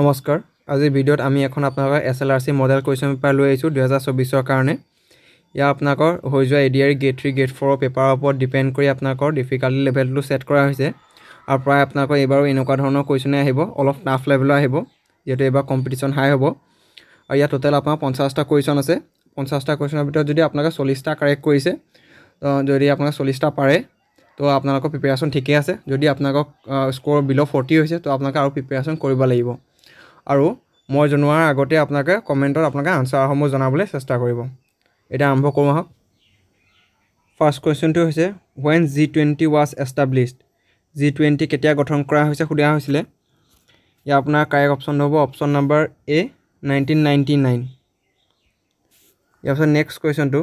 নমস্কাৰ আজি ভিডিঅ'ত আমি এখন আপোনালোকৰ S L R C model question paper লৈ আহিছোঁ দুহেজাৰ চৌবিছৰ কাৰণে ইয়াৰ আপোনালোকৰ হৈ যোৱা এডিয়াৰী গেট থ্ৰী গেট ফ'ৰৰ পেপাৰৰ ওপৰত ডিপেণ্ড কৰি আপোনালোকৰ ডিফিকাল্টি লেভেলটো ছেট কৰা হৈছে আৰু প্ৰায় আপোনালোকৰ এইবাৰো এনেকুৱা ধৰণৰ কুৱেশ্যনে আহিব অলপ টাফ লেভেলো আহিব যিহেতু এইবাৰ কম্পিটিশ্যন হাই হ'ব আৰু ইয়াত টোটেল আপোনাৰ পঞ্চাছটা কুৱেশ্যন আছে পঞ্চাছটা কুৱেশ্যনৰ ভিতৰত যদি আপোনালোকে চল্লিছটা কাৰেক্ট কৰিছে যদি আপোনালোকে চল্লিছটা পাৰে তো আপোনালোকৰ প্ৰিপেৰেশ্যন ঠিকেই আছে যদি আপোনালোকক স্ক'ৰ বিল' ফৰ্টি হৈছে তো আপোনালোকে আৰু প্ৰিপেৰেশ্যন কৰিব লাগিব আৰু মই জনোৱাৰ আগতে আপোনালোকে কমেণ্টত আপোনালোকে আনচাৰসমূহ জনাবলৈ চেষ্টা কৰিব এতিয়া আৰম্ভ কৰোঁ আহক ফাৰ্ষ্ট কুৱেশ্যনটো হৈছে when G twenty was established G twenty কেতিয়া গঠন কৰা হৈছে সুধা হৈছিলে ইয়াৰ আপোনাৰ কাৰেক্ট অপশ্যন হ'ব option number A nineteen ninety nine ইয়াৰ পিছত নেক্সট কুৱেশ্যনটো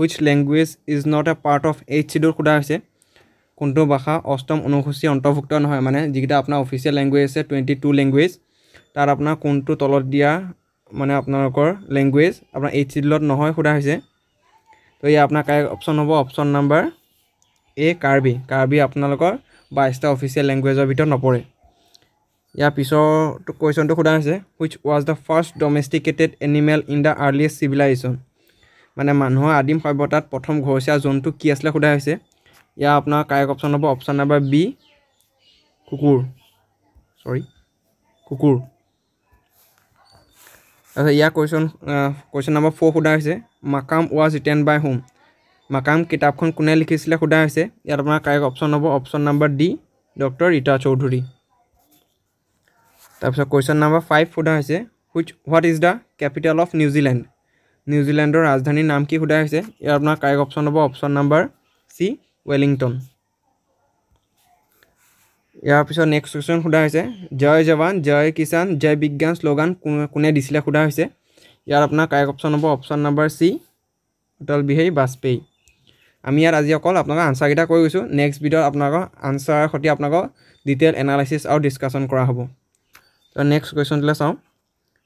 which language is not a part of eight schedule সোধা হৈছে কোনটো ভাষা অষ্টম অনুসূচী অন্তৰ্ভুক্ত নহয় মানে যিকেইটা আপোনাৰ অফিচিয়েল লেংগুৱেজ আছে টুৱেণ্টি টু লেংগুৱেজ তাত আপোনাৰ কোনটো তলত দিয়া মানে আপোনালোকৰ লেংগুৱেজ আপোনাৰ এইট চিডুলত নহয় সোধা হৈছে তো ইয়াৰ আপোনাৰ কাই অপশ্যন হ'ব option number A Karbi Karbi আপোনালোকৰ বাইছটা অফিচিয়েল লেংগুৱেজৰ ভিতৰত নপৰে ইয়াৰ পিছৰ কুৱেশ্যনটো সোধা হৈছে which was the first domesticated animal in the earliest civilisation মানে মানুহৰ আদিম সভ্যতাত প্ৰথম ঘৰচীয়া জন্তু কি আছিলে সোধা হৈছে ইয়াৰ আপোনাৰ কাৰেক অপশ্যন হ'ব অপশ্যন নাম্বাৰ বি কুকুৰ চৰি কুকুৰ আচ্ছা ইয়াৰ কুৱেশ্যন কুৱেশ্যন নম্বৰ ফ'ৰ সোধা হৈছে মাকাম ৱাজ ৰিটেন বাই হোম মাকাম কিতাপখন কোনে লিখিছিলে সোধা হৈছে ইয়াত আপোনাৰ কাৰেক্ট অপশ্যন হ'ব option number D doctor Rita Chowdhury তাৰপিছত কুৱেশ্যন নম্বৰ ফাইভ সোধা হৈছে which what is the capital of New Zealand নিউজিলেণ্ডৰ ৰাজধানীৰ নাম কি সোধা হৈছে ইয়াৰ আপোনাৰ কাৰেক্ট অপশ্যন হ'ব অপশ্যন নম্বৰ চি ৱেলিংটন ইয়াৰ পিছত নেক্সট কুৱেশ্যন সোধা হৈছে জয় জৱান জয় কিষাণ জয় বিজ্ঞান শ্লোগান কোনে দিছিলে সোধা হৈছে ইয়াত আপোনাৰ কাৰেক অপশ্যন হ'ব option number C Atal Bihari Vajpayee আমি ইয়াত আজি অকল আপোনালোকৰ আনচাৰকেইটা কৈ গৈছোঁ নেক্সট ভিডিঅ'ত আপোনালোকৰ আনচাৰৰ সৈতে আপোনালোকৰ ডিটেইল এনালাইচিছ আৰু ডিছকাশ্যন কৰা হ'ব তো নেক্সট কুৱেশ্যনটোলৈ চাওঁ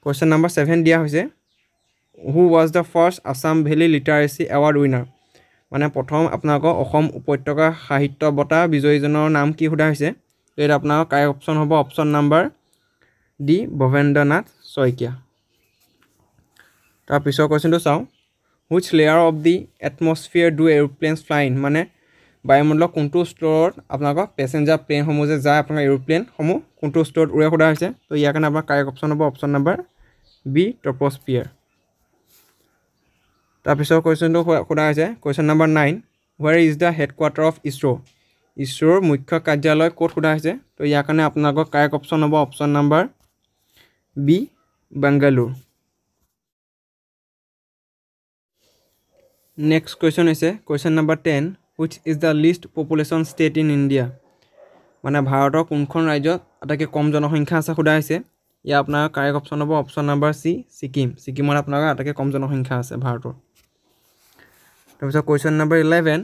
কুৱেশ্যন নম্বৰ ছেভেন দিয়া হৈছে who was the first Assam valley literature award winner মানে প্ৰথম আপোনালোকৰ অসম উপত্যকা সাহিত্য বঁটা বিজয়ীজনৰ নাম কি সোধা হৈছে তো এটা আপোনাৰ কাই অপশ্যন হ'ব option number D Bhabendranath Saikia তাৰপিছৰ কুৱেশ্যনটো চাওঁ which layer of the atmosphere do aeroplanes flying মানে বায়ুমণ্ডলৰ কোনটো স্তৰত আপোনালোকৰ পেছেঞ্জাৰ প্লেনসমূহ যে যায় আপোনালোকৰ এৰোপ্লেনসমূহ কোনটো স্তৰত উৰে সোধা হৈছে তো ইয়াৰ কাৰণে আপোনাৰ কাৰেক্ট অপশ্যন হ'ব অপশ্যন নাম্বাৰ বি ট্ৰপ'স্ফিয়াৰ তাৰপিছৰ কুৱেশ্যনটো সোধা হৈছে question number nine where is the headquarter of ISRO' ইছৰোৰ মুখ্য কাৰ্যালয় ক'ত সোধা হৈছে তো ইয়াৰ কাৰণে আপোনালোকৰ কাৰেক অপশ্যন হ'ব option number B Bangalore next question হৈছে question number ten which is the least population state in India মানে ভাৰতৰ কোনখন ৰাজ্যত আটাইতকৈ কম জনসংখ্যা আছে সোধা হৈছে ইয়াৰ আপোনাৰ কাৰেক অপশ্যন হ'ব অপশ্যন নাম্বাৰ চি ছিকিম ছিকিমত আপোনাৰ আটাইতকৈ কম জনসংখ্যা আছে ভাৰতৰ তাৰপিছত question number eleven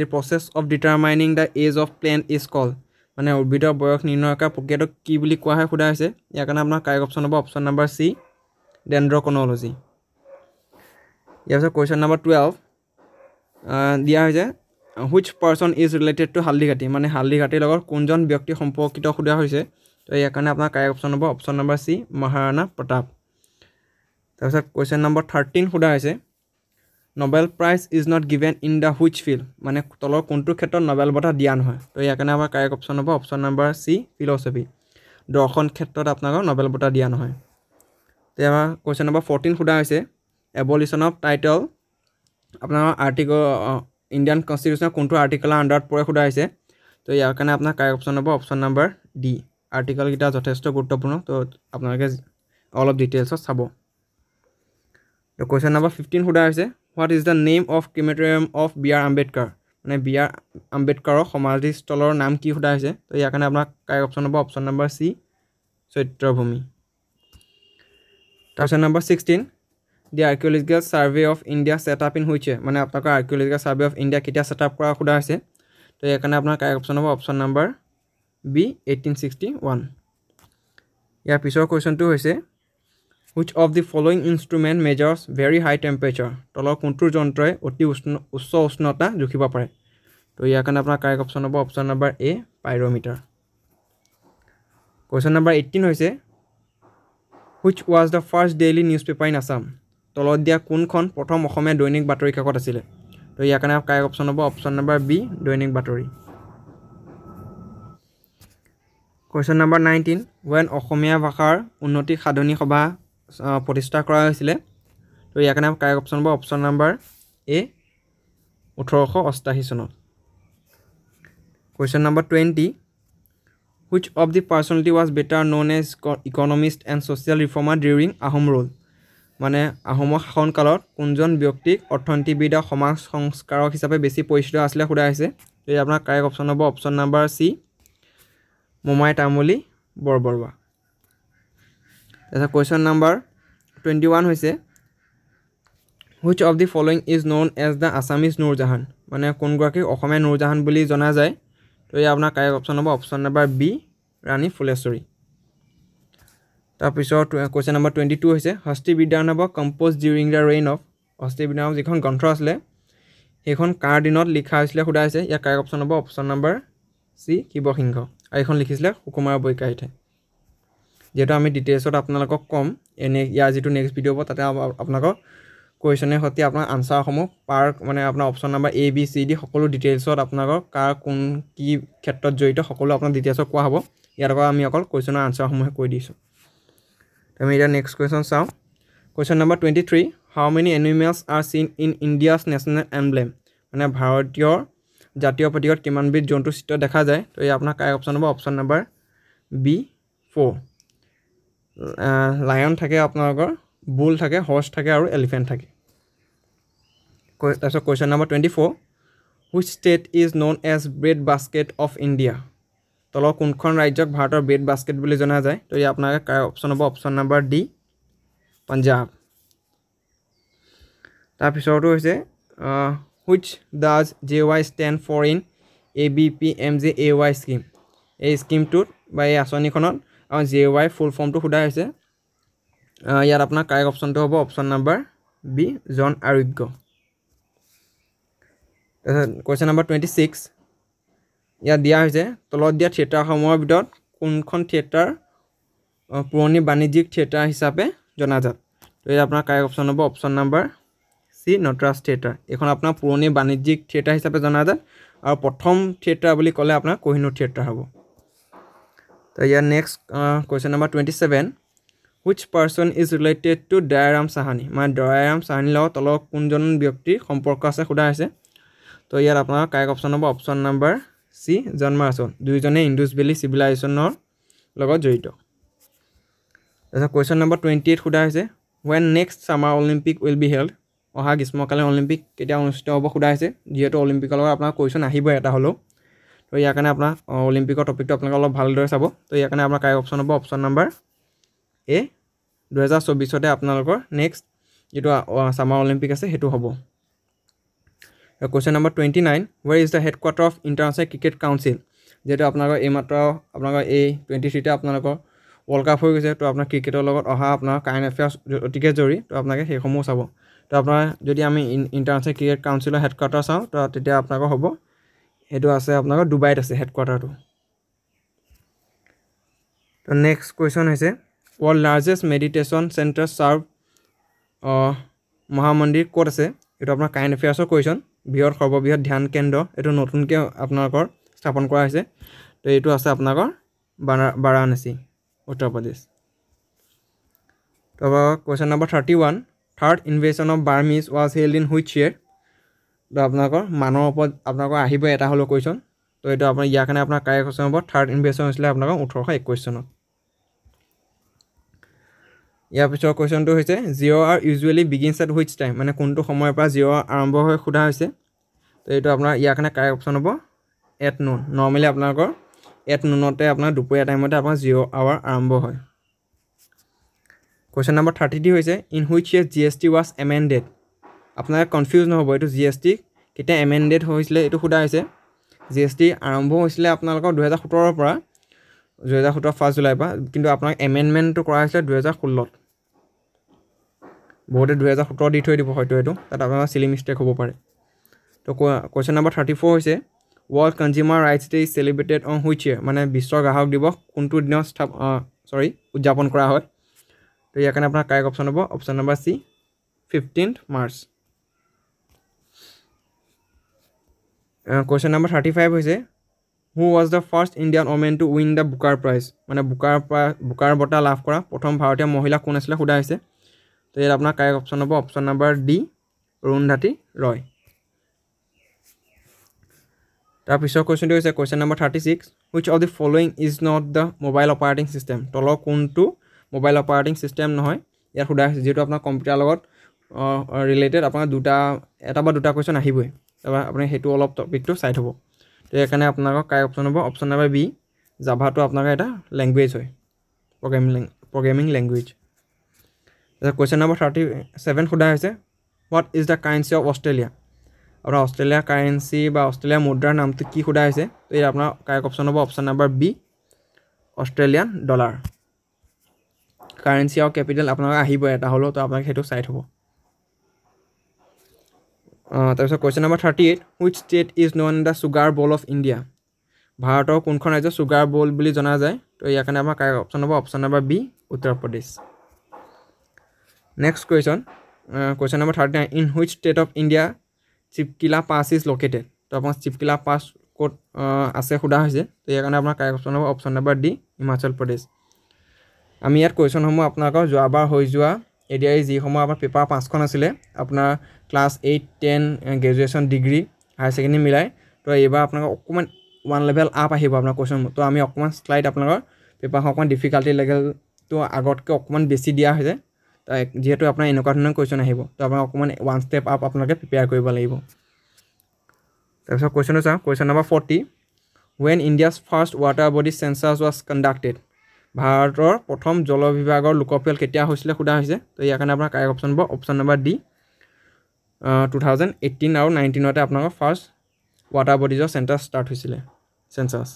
the process of determining the age of plant is call মানে উদ্ভিদৰ বয়স নিৰ্ণয় কৰা প্ৰক্ৰিয়াটোক কি বুলি কোৱা হয় সোধা হৈছে ইয়াৰ কাৰণে আপোনাৰ কাৰেক অপশ্যন হ'ব অপশ্যন নাম্বাৰ চি ডেণ্ড্ৰকনলজি ইয়াৰ পিছত কুৱেশ্যন নাম্বাৰ টুৱেলভ দিয়া হৈছে which person is related to Ghati মানে ঘাটিৰ লগত কোনজন ব্যক্তি সম্পৰ্কিত সোধা হৈছে তো ইয়াৰ কাৰণে আপোনাৰ কাৰেক অপশ্যন হ'ব option number C Maharana Pratap তাৰপিছত কুৱেশ্যন নাম্বাৰ থাৰ্টিন সোধা হৈছে Nobel prize is not given in the which field মানে তলৰ কোনটো ক্ষেত্ৰত নবেল বঁটা দিয়া নহয় তো ইয়াৰ কাৰণে আমাৰ কাৰেক্ট অপশ্যন হ'ব অপশ্যন নম্বৰ চি ফিলচফি দৰ্শন ক্ষেত্ৰত আপোনালোকৰ নবেল বঁটা দিয়া নহয় এতিয়া কুৱেশ্যন নম্বৰ ফৰ্টিন সোধা হৈছে এবলিউশ্যন অফ টাইটল আপোনাৰ আৰ্টিকল ইণ্ডিয়ান কনষ্টিটিউশ্যনৰ কোনটো আৰ্টিকলৰ আণ্ডাৰত পৰে সোধা হৈছে তো ইয়াৰ কাৰণে আপোনাৰ কাৰেক্ট অপশ্যন হ'ব অপশ্যন নম্বৰ ডি আৰ্টিকলকেইটা যথেষ্ট গুৰুত্বপূৰ্ণ তো আপোনালোকে অলপ ডিটেইলছত চাব কুৱেশ্যন নম্বৰ ফিফটিন সোধা হৈছে what is the name of crematorium of B R Ambedkar মানে বি আৰ আম্বেদকাৰৰ সমাধিস্থলৰ নাম কি সোধা হৈছে তো ইয়াৰ কাৰণে আপোনাক কাৰেক্ট অপশ্যন হ'ব অপশ্যন নম্বৰ চি চৈত্ৰভূমি তাৰপিছত number sixteen the archaeological survey of India set up in হৈছে মানে আপোনালোকৰ আৰ্কিঅলজিকেল ছাৰ্ভে অফ ইণ্ডিয়া কেতিয়া ছেটআপ কৰা সোধা হৈছে তো ইয়াৰ কাৰণে আপোনাৰ কাৰেক্ট অপশ্যন হ'ব option number B eighteen sixty one ইয়াৰ পিছৰ কুৱেশ্যনটো হৈছে which of the following instrument measures very high temperature তলৰ কোনটোৰ যন্ত্ৰই অতি উষ্ণ উচ্চ উষ্ণতা জুখিব পাৰে তো ইয়াৰ কাৰণে আপোনাৰ কাৰেক্ট অপশ্যন হ'ব option number A pyrometer question number eighteen হৈছে which was the first daily news paper in Assam তলত দিয়া কোনখন প্ৰথম অসমীয়া দৈনিক বাতৰি কাকত আছিলে তো ইয়াৰ কাৰণে কাৰেক্ট অপশ্যন হ'ব option number B Dainik Batori question number nineteen when অসমীয়া ভাষাৰ উন্নতি সাধনী সভা প্ৰতিষ্ঠা কৰা হৈছিলে তো ইয়াৰ কাৰণে কাৰেক্ট অপশ্যন হ'ব অপশ্যন নাম্বাৰ এ ওঠৰশ অষ্টাশী চনত question number twenty which of the personality was better known as economist and social reformer during Ahom rule মানে আহোমৰ শাসনকালত কোনজন ব্যক্তিক অৰ্থনীতিবিদ আৰু সমাজ সংস্কাৰক হিচাপে বেছি পৰিচিত আছিলে সোধা হৈছে তো আপোনাৰ কাৰেক্ট অপশ্যন হ'ব option number C Momai Tamuli Borbarua তাৰপিছত কুৱেশ্যন নাম্বাৰ টুৱেণ্টি ওৱান হৈছে which of the following is known as the Assamese Nurjahan মানে কোনগৰাকী অসমীয়া নুৰজাহান বুলি জনা যায় তো এয়া আপোনাৰ কাৰেক্ট অপশ্যন হ'ব option number B Rani Phuleshwari তাৰপিছত কুৱেশ্যন নাম্বাৰ টুৱেণ্টি টু হৈছে Hastividyarnava compose during the reign of Hastividyarnava যিখন গ্ৰন্থ আছিলে সেইখন কাৰ দিনত লিখা হৈছিলে সোধা হৈছে ইয়াৰ কাৰেক্ট অপশ্যন হ'ব অপশ্যন নাম্বাৰ চি শিৱসিংহ আৰু এইখন লিখিছিলে সুকুমাৰ বৈকাহীঠাই যিহেতু আমি ডিটেইলছত আপোনালোকক ক'ম এনে ইয়াৰ যিটো নেক্সট ভিডিঅ' হ'ব তাতে আপোনালোকক কুৱেশ্যনে সৈতে আপোনাৰ আনচাৰসমূহ পাৰ মানে আপোনাৰ option number A B C D সকলো ডিটেইলছত আপোনালোকৰ কাৰ কোন কি ক্ষেত্ৰত জড়িত সকলো আপোনাৰ ডিটেইলছত কোৱা হ'ব ইয়াৰ লগত আমি অকল কুৱেশ্যনৰ আনচাৰসমূহে কৈ দিছোঁ আমি এতিয়া নেক্সট কুৱেশ্যন চাওঁ question number twenty three how many animals are seen in India's national emblem মানে ভাৰতীয় জাতীয় প্ৰতীকত কিমানবিধ জন্তু চিত্ৰ দেখা যায় তো এই আপোনাৰ কাৰ অপশ্যন হ'ব option number B four lion থাকে আপোনালোকৰ বুল থাকে হৰ্চ থাকে আৰু এলিফেণ্ট থাকে তাৰপিছত question number twenty four which state is known as bread basket of India তলৰ কোনখন ৰাজ্যক ভাৰতৰ ব্ৰেড বাস্কেট বুলি জনা যায় তো ইয়াত আপোনালোকে কাৰ অপশ্যন হ'ব অপশ্যন নাম্বাৰ ডি পঞ্জাৱ তাৰপিছৰটো হৈছে which does J Y stand for in A B P M J A Y scheme এই স্কিমটোত বা এই আঁচনিখনত আৰু জে ৱাই ফুল ফৰ্মটো সোধাই হৈছে ইয়াত আপোনাৰ কাৰেক্ট অপশ্যনটো হ'ব অপশ্যন নাম্বাৰ বি জন আৰোগ্য তাৰপিছত কুৱেশ্যন নাম্বাৰ টুৱেণ্টি ছিক্স ইয়াত দিয়া হৈছে তলত দিয়া থিয়েটাৰসমূহৰ ভিতৰত কোনখন থিয়েটাৰ পুৰণি বাণিজ্যিক থিয়েটাৰ হিচাপে জনাজাত তো এই আপোনাৰ কাৰেক্ট অপশ্যন হ'ব option number C Natraj theatre এইখন আপোনাৰ পুৰণি বাণিজ্যিক থিয়েটাৰ হিচাপে জনাজাত আৰু প্ৰথম থিয়েটাৰ বুলি ক'লে আপোনাৰ কহিনুৰ থিয়েটাৰ হ'ব ইয়াৰ next question number twenty seven which person is related to Dayaram Sahani মানে দয়াৰাম চাহানীৰ লগত অলপ কোনজন ব্যক্তিৰ সম্পৰ্ক আছে সোধা হৈছে তো ইয়াত আপোনাৰ কাৰেক অপশ্যন হ'ব অপশ্যন নম্বৰ চি জন্মাৰাচন দুয়োজনে ইণ্ডুছ ভেলী চিভিলাইজেশ্যনৰ লগত জড়িত তাৰপিছত কুৱেশ্যন নম্বৰ টুৱেণ্টি এইট সোধা হৈছে when next summer Olympic will be held অহা গ্ৰীষ্মকালীন অলিম্পিক কেতিয়া অনুষ্ঠিত হ'ব সোধা হৈছে যিহেতু অলিম্পিকৰ লগত আপোনাৰ কুৱেশ্যন আহিবই এটা হ'লেও তো ইয়াৰ কাৰণে আপোনাৰ অলিম্পিকৰ টপিকটো আপোনালোকে অলপ ভালদৰে চাব তো ইয়াৰ কাৰণে আপোনাৰ কাৰ অপশ্যন হ'ব অপশ্যন নাম্বাৰ এ দুহেজাৰ চৌবিছতে আপোনালোকৰ নেক্সট যিটো ছামাৰ অলিম্পিক আছে সেইটো হ'ব question number twenty nine where is the headquarter of international cricket council যিহেতু আপোনালোকৰ এইমাত্ৰ আপোনালোকৰ এই টুৱেণ্টি থ্ৰীতে আপোনালোকৰ ৱৰ্ল্ড কাপ হৈ গৈছে তো আপোনাৰ ক্ৰিকেটৰ লগত অহা আপোনাৰ কাৰেণ্ট এফেয়াৰ্ছ অতিকৈ জৰুৰী তো আপোনালোকে সেইসমূহ চাব তো আপোনাৰ যদি আমি ইণ্টাৰনেশ্যনেল ক্ৰিকেট কাউঞ্চিলৰ হেডকোৱাৰ্টাৰ চাওঁ তো তেতিয়া আপোনালোকৰ হ'ব সেইটো আছে আপোনালোকৰ ডুবাইত আছে হেডকোৱাৰ্টাৰটো তো নেক্সট কুৱেশ্যন হৈছে world largest meditation centre Swarved Mahamandir ক'ত আছে এইটো আপোনাৰ কাৰেণ্ট এফেয়াৰ্ছৰ কুৱেশ্যন বৃহৎ সৰ্ববৃহৎ ধ্যান কেন্দ্ৰ এইটো নতুনকৈ আপোনালোকৰ স্থাপন কৰা হৈছে তো এইটো আছে আপোনালোকৰ বাৰা বাৰাণসী উত্তৰ প্ৰদেশ তাৰপৰা question number thirty one third invasion of Burmese was held in which year তো আপোনালোকৰ মানৰ ওপৰত আপোনালোকৰ আহিব এটা হ'লেও কুৱেশ্যন তো এইটো আপোনাৰ ইয়াৰ কাৰণে আপোনাৰ কাৰেক্ট কুৱেশ্যন হ'ব থাৰ্ড ইনভেশ্যন হৈছিলে আপোনালোকৰ ওঠৰশ একৈছ চনত ইয়াৰ পিছৰ কুৱেশ্যনটো হৈছে zero' hour usually begins at which time মানে কোনটো সময়ৰ পৰা জিৰ' আৰম্ভ হৈ সোধা হৈছে তো এইটো আপোনাৰ ইয়াৰ কাৰণে কাৰেক্ট অপশ্যন হ'ব এট নুন নৰ্মেলি আপোনালোকৰ এট নুনতে আপোনাৰ দুপৰীয়া টাইমতে আপোনাৰ জিৰ' আৱাৰ আৰম্ভ হয় কুৱেশ্যন নম্বৰ থাৰ্টি থ্ৰী হৈছে in which year G S T was amended আপোনালোকে কনফিউজ নহ'ব এইটো জি এছ টি কেতিয়া এমেণ্ডেড হৈছিলে এইটো সোধা হৈছে জি এছ টি আৰম্ভ হৈছিলে আপোনালোকৰ দুহেজাৰ সোতৰৰ পৰা দুহেজাৰ সোতৰ ফাৰ্ষ্ট জুলাইৰ পৰা কিন্তু আপোনাক এমেণ্ডমেণ্টটো কৰা হৈছিলে দুহেজাৰ ষোল্লত বহুতে দুহেজাৰ সোতৰ দি থৈ দিব হয়তো এইটো তাত আপোনাৰ চিলি মিষ্টেক হ'ব পাৰে তো কুৱেশ্যন নাম্বাৰ থাৰ্টি ফ'ৰ হৈছে world consumer rights day is celebrated on which year মানে বিশ্ব গ্ৰাহক দিৱস কোনটো দিনত স্থাপ চৰি উদযাপন কৰা হয় তো ইয়াৰ কাৰণে আপোনাৰ কাৰেক অপশ্যন হ'ব option number C fifteenth March question number thirty five হৈছে who was the first Indian women to win the Booker prize মানে বুকাৰ প্ৰাইজ বুকাৰ বঁটা লাভ কৰা প্ৰথম ভাৰতীয় মহিলা কোন আছিলে সোধা হৈছে তো ইয়াত আপোনাৰ কাৰেক্ট অপশ্যন হ'ব option number D Arundhati Roy তাৰ পিছৰ কুৱেশ্যনটো হৈছে question number thirty six which of the following is not the mobile operating system তলৰ কোনটো মোবাইল অপাৰেটিং ছিষ্টেম নহয় ইয়াত সোধা হৈছে যিহেতু আপোনাৰ কম্পিউটাৰ লগত ৰিলেটেড আপোনাৰ দুটা এটা বা দুটা কুৱেশ্যন আহিবই তাৰপৰা আপুনি সেইটো অলপ টপিকটো চাই থ'ব তো সেইকাৰণে আপোনালোকৰ কাই অপশ্যন হ'ব অপশ্যন নাম্বাৰ বি জাভাটো আপোনালোকৰ এটা লেংগুৱেজ হয় প্ৰগ্ৰেমিং লেং প্ৰগ্ৰেমিং লেংগুৱেজ তাৰপিছত কুৱেশ্যন নাম্বাৰ থাৰ্টি ছেভেন সোধা হৈছে what is the currency of Australia আপোনাৰ অষ্ট্ৰেলিয়া কাৰেঞ্চি বা অষ্ট্ৰেলিয়া মুদ্ৰাৰ নামটো কি সোধা হৈছে তো এই আপোনাৰ কাই অপশ্যন হ'ব option number B Australian dollar currency আৰু কেপিটেল আপোনালোকে আহিবই এটা হ'লেও তো আপোনালোকে সেইটো চাই থ'ব তাৰপিছত question number thirty eight which state is known the sugar bowl of India ভাৰতৰ কোনখন ৰাজ্য চুগাৰ বল বুলি জনা যায় তো ইয়াৰ কাৰণে আমাৰ কাৰ অপশ্যন হ'ব option number B Uttar Pradesh next question question number thirty nine in which state of India Shipkila pass is located তো আপোনাৰ চিপকিলা পাছ ক'ত আছে সোধা হৈছে তো ইয়াৰ কাৰণে আপোনাৰ কাৰ অপশ্যন হ'ব option number D Himachal Pradesh আমি ইয়াত কুৱেশ্যনসমূহ আপোনালোকৰ যোৱাবাৰ হৈ যোৱা এতিয়া এই যিসমূহ আমাৰ পেপাৰ পাঁচখন আছিলে আপোনাৰ class eight ten graduation degree higher secondary মিলাই তো এইবাৰ আপোনালোকৰ অকণমান ওৱান লেভেল আপ আহিব আপোনাৰ কুৱেশ্যনবোৰ তো আমি অকণমান শ্লাইড আপোনালোকৰ পেপাৰখন অকণমান ডিফিকাল্টি লেভেলটো আগতকৈ অকণমান বেছি দিয়া হৈছে যিহেতু আপোনাৰ এনেকুৱা ধৰণৰ কুৱেশ্যন আহিব তো আপোনাক অকণমান ওৱান ষ্টেপ আপ আপোনালোকে প্ৰিপেয়াৰ কৰিব লাগিব তাৰপিছত কুৱেশ্যনটো চাওঁ question number forty one India's first water body census was conducted ভাৰতৰ প্ৰথম জল বিভাগৰ লোকপিয়ল কেতিয়া হৈছিলে সোধা হৈছে তো ইয়াৰ কাৰণে আপোনাৰ কাৰেক্ট অপশ্যন হ'ব option number D two thousand eighteen আৰু নাইনটিনতে আপোনালোকৰ ফাৰ্ষ্ট ৱাটাৰ বডিজৰ চেণ্টাৰ ষ্টাৰ্ট হৈছিলে চেঞ্চাৰ্ছ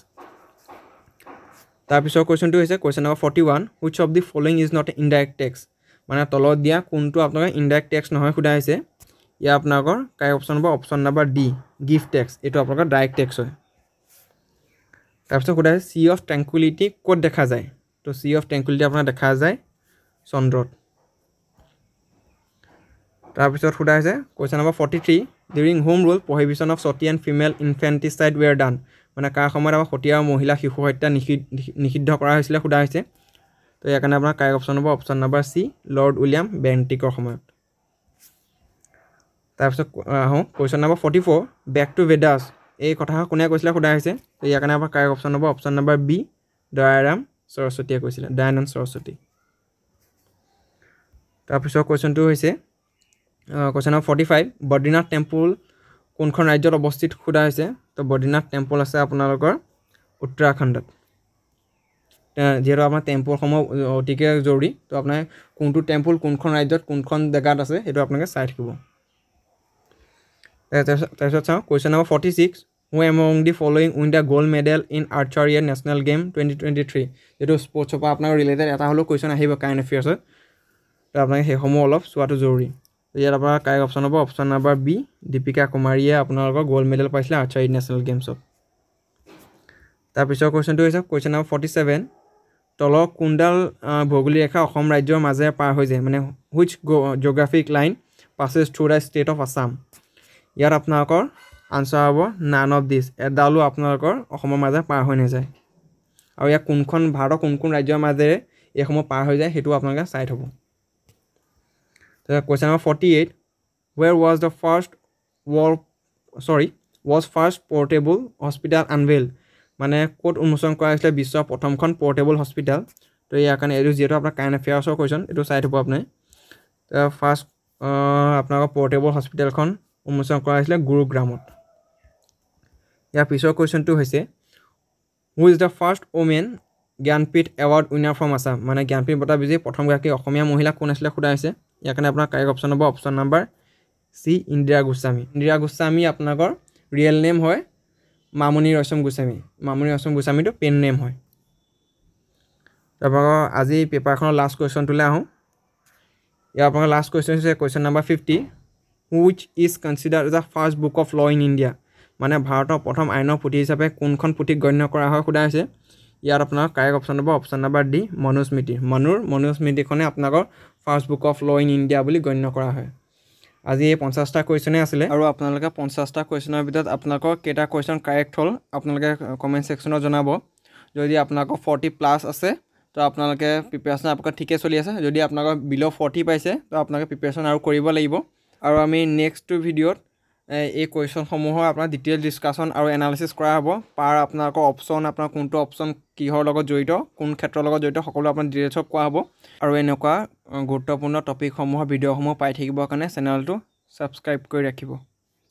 তাৰপিছৰ কুৱেশ্যনটো হৈছে question number forty one which of the following is not indirect tax মানে তলত দিয়া কোনটো আপোনালোকে ইনডাইৰেক্ট টেক্স নহয় সোধা হৈছে ইয়াৰ আপোনালোকৰ কাৰেক্ট অপশ্যন হ'ব option number D gift tax এইটো আপোনালোকৰ ডাইৰেক্ট টেক্স হয় তাৰপিছত সোধা হৈছে চি অফ ট্ৰেংকুলিটি ক'ত দেখা যায় তো চি অফ টেংকুলিটি আপোনাৰ দেখা যায় চন্দ্ৰত তাৰপিছত সোধা হৈছে question number forty three during home rule prohibition of sati and female infanticide were done মানে কাৰ সময়ত আমাৰ সতী আৰু মহিলা শিশু হত্যা নিষিদ্ধ নিষিদ্ধ কৰা হৈছিলে সোধা হৈছে তো ইয়াৰ কাৰণে আপোনাৰ correct option number option number C Lord William বেংটিকৰ সময়ত তাৰপিছত আহোঁ question number forty four back to Vedas এই কথাষাৰ কোনে কৈছিলে সোধা হৈছে তো ইয়াৰ কাৰণে আমাৰ correct option number option number B Dayaram সৰস্বতীয়ে কৈছিলে দয়ানন্দ সৰস্বতী তাৰপিছত কুৱেশ্যনটো হৈছে question number forty five Badrinath temple কোনখন ৰাজ্যত অৱস্থিত সোধা হৈছে তো বদ্ৰীনাথ টেম্পুল আছে আপোনালোকৰ উত্তৰাখণ্ডত যিহেতু আপোনাৰ টেম্পুলসমূহ অতিকৈ জৰুৰী তো আপোনাৰ কোনটো টেম্পুল কোনখন ৰাজ্যত কোনখন জেগাত আছে সেইটো আপোনালোকে চাই থাকিব তাৰপিছত চাওঁ question number forty six who among the following win the gold medal in archery at national game twenty twenty three যিটো স্পৰ্টছৰ পৰা আপোনাৰ ৰিলেটেড এটা হ'লেও কুৱেশ্যন আহিব কাৰেণ্ট এফেয়াৰ্ছত তো আপোনালোকে সেইসমূহ অলপ চোৱাটো জৰুৰী ইয়াত আপোনাৰ কাৰেক্ট অপশ্যন হ'ব অপশ্যন নাম্বাৰ বি দীপিকা কুমাৰীয়ে আপোনালোকৰ গ'ল্ড মেডেল পাইছিলে আৰ্চাৰী নেশ্যনেল গেমছত তাৰপিছৰ কুৱেশ্যনটো হৈছে কুৱেশ্যন নাম্বাৰ ফৰ্টি ছেভেন তলৰ কোনডাল ভৌগোলিক ৰেখা অসম ৰাজ্যৰ মাজেৰে পাৰ হৈ যায় মানে which geographic line passes through the state of Assam ইয়াত আপোনালোকৰ আনচাৰ হ'ব নান অফ দিছ এডালো আপোনালোকৰ অসমৰ মাজেৰে পাৰ হৈ নাযায় আৰু ইয়াক কোনখন ভাৰতৰ কোন কোন ৰাজ্যৰ মাজেৰে এইসমূহ পাৰ হৈ যায় সেইটো আপোনালোকে চাই থ'ব তাৰপিছত question number forty eight where was the first world sorry was first portable hospital unveiled মানে ক'ত উন্মোচন কৰা হৈছিলে বিশ্বৰ প্ৰথমখন পৰ্টেবল হস্পিটেল তো ইয়াৰ কাৰণে এইটো যিহেতু আপোনাৰ কাৰেণ্ট এফেয়াৰ্ছৰ কুৱেশ্যন এইটো চাই থ'ব আপুনি ফাৰ্ষ্ট আপোনালোকৰ পৰ্টেবল হস্পিটেলখন উন্মোচন কৰা হৈছিলে গুৰুগ্ৰামত ইয়াৰ পিছৰ কুৱেশ্যনটো হৈছে who is the first women Jnanpith award winner from Assam মানে জ্ঞানপীঠ বঁটা বিজয়ী প্ৰথমগৰাকী অসমীয়া মহিলা কোন আছিলে সোধা হৈছে ইয়াৰ কাৰণে আপোনাৰ কাৰেক্ট অপশ্যন হ'ব option number C Indira Goswami Indira Goswami আপোনালোকৰ ৰিয়েল নেম হয় মামণি ৰচম গোস্বামী মামণি ৰচম গোস্বামীটো পেন নেম হয় আপোনালোকৰ আজি পেপাৰখনৰ লাষ্ট কুৱেশ্যনটোলৈ আহোঁ ইয়াৰ আপোনালোকৰ লাষ্ট কুৱেশ্যন হৈছে question number fifty which is consider the first book of law in India মানে ভাৰতৰ প্ৰথম আইনৰ পুথি হিচাপে কোনখন পুথিক গণ্য কৰা হয় সোধা হৈছে ইয়াত আপোনাৰ কাৰেক্ট অপশ্যন হ'ব অপশ্যন নাম্বাৰ ডি মনুস্মৃতি মনুৰ মনুস্মৃতিখনে আপোনালোকৰ first book of law in India বুলি গণ্য কৰা হয় আজি এই পঞ্চাছটা কুৱেশ্যনে আছিলে আৰু আপোনালোকে পঞ্চাছটা কুৱেশ্যনৰ ভিতৰত আপোনালোকৰ কেইটা কুৱেশ্যন কাৰেক্ট হ'ল আপোনালোকে কমেণ্ট ছেকশ্যনত জনাব যদি আপোনালোকৰ ফৰ্টি প্লাছ আছে তো আপোনালোকে প্ৰিপেৰেশ্যন আপোনালোকৰ ঠিকে চলি আছে যদি আপোনালোকৰ বিল' ফৰ্টি পাইছে তো আপোনালোকে প্ৰিপেৰেশ্যন আৰু কৰিব লাগিব আৰু আমি নেক্সটটো ভিডিঅ'ত এই কুৱেশ্যনসমূহৰ আপোনাৰ ডিটেইল ডিছকাশ্যন আৰু এনালিচিছ কৰা হ'ব পাৰ আপোনালোকৰ অপশ্যন আপোনাৰ কোনটো অপশ্যন কিহৰ লগত জড়িত কোন ক্ষেত্ৰৰ লগত জড়িত সকলো আপোনাৰ ডিটেইলছত কোৱা হ'ব আৰু এনেকুৱা গুৰুত্বপূৰ্ণ টপিকসমূহৰ ভিডিঅ'সমূহ পাই থাকিবৰ কাৰণে চেনেলটো ছাবস্ক্ৰাইব কৰি ৰাখিব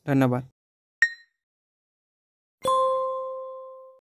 ধন্যবাদ